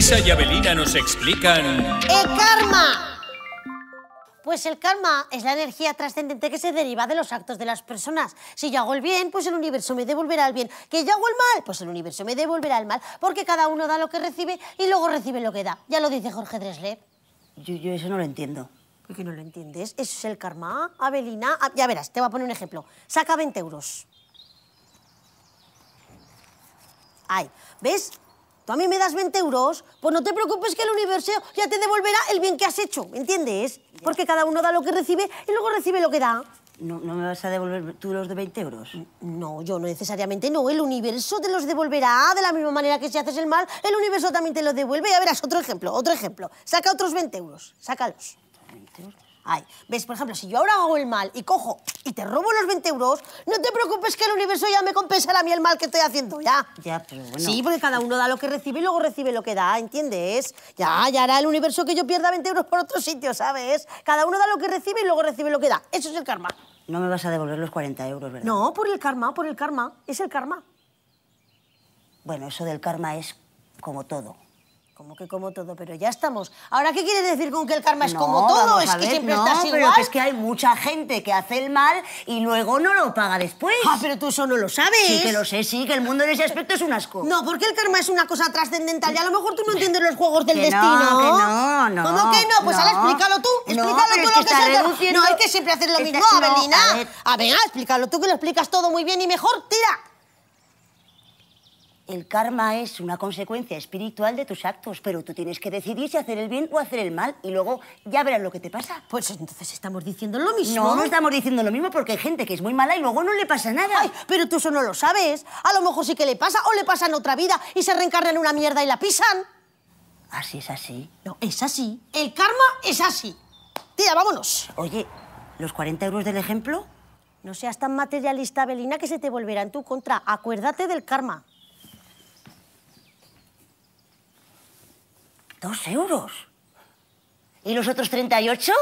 Elisa y Abelina nos explican... ¡El karma! Pues el karma es la energía trascendente que se deriva de los actos de las personas. Si yo hago el bien, pues el universo me devolverá el bien. Que yo hago el mal, pues el universo me devolverá el mal. Porque cada uno da lo que recibe y luego recibe lo que da. Ya lo dice Jorge Dresler. Yo, eso no lo entiendo. ¿Por qué no lo entiendes? Eso es el karma, Abelina. Ah, ya verás, te voy a poner un ejemplo. Saca 20 euros. Ay, ¿ves? a mí me das 20 euros, pues no te preocupes que el universo ya te devolverá el bien que has hecho, ¿me entiendes? Porque cada uno da lo que recibe y luego recibe lo que da. No, ¿No, me vas a devolver tú los de 20 euros? No, yo no necesariamente no. El universo te los devolverá de la misma manera que si haces el mal, el universo también te los devuelve. a verás, otro ejemplo, otro ejemplo. Saca otros 20 euros, sácalos. ¿20 euros? Ay, ¿Ves? Por ejemplo, si yo ahora hago el mal y cojo y te robo los 20 euros, no te preocupes que el universo ya me compensará a mí el mal que estoy haciendo, ya. Sí, porque cada uno da lo que recibe y luego recibe lo que da, ¿entiendes? Ya, ya hará el universo que yo pierda 20 euros por otro sitio, ¿sabes? Cada uno da lo que recibe y luego recibe lo que da. Eso es el karma. No me vas a devolver los 40 euros, ¿verdad? No, por el karma, por el karma. Es el karma. Bueno, eso del karma es como todo. Como que como todo, pero ya estamos. Ahora, ¿qué quieres decir con que el karma es como todo? Es que siempre está así. igual. Pero es que hay mucha gente que hace el mal y luego no lo paga después. Ah, pero tú eso no lo sabes. Sí que lo sé, sí, que el mundo en ese aspecto es un asco. No, porque el karma es una cosa trascendental y a lo mejor tú no entiendes los juegos del destino. No, que no, no. ¿Cómo que no? Pues ahora explícalo tú. Explícalo tú lo que, se es No, hay que siempre hacer lo mismo, Avelina. A ver, a ver explícalo tú que lo explicas todo muy bien y mejor. Tira. El karma es una consecuencia espiritual de tus actos, pero tú tienes que decidir si hacer el bien o hacer el mal y luego ya verás lo que te pasa. Pues entonces estamos diciendo lo mismo. No, no estamos diciendo lo mismo porque hay gente que es muy mala y luego no le pasa nada. Ay, pero tú eso no lo sabes. A lo mejor sí que le pasa o le pasa en otra vida y se reencarna una mierda y la pisan. Así ah, es así. No, es así. El karma es así. Tía, vámonos. Oye, ¿los 40 euros del ejemplo? No seas tan materialista, Belina, que se te volverá en tu contra. Acuérdate del karma. Dos euros. ¿Y los otros 38?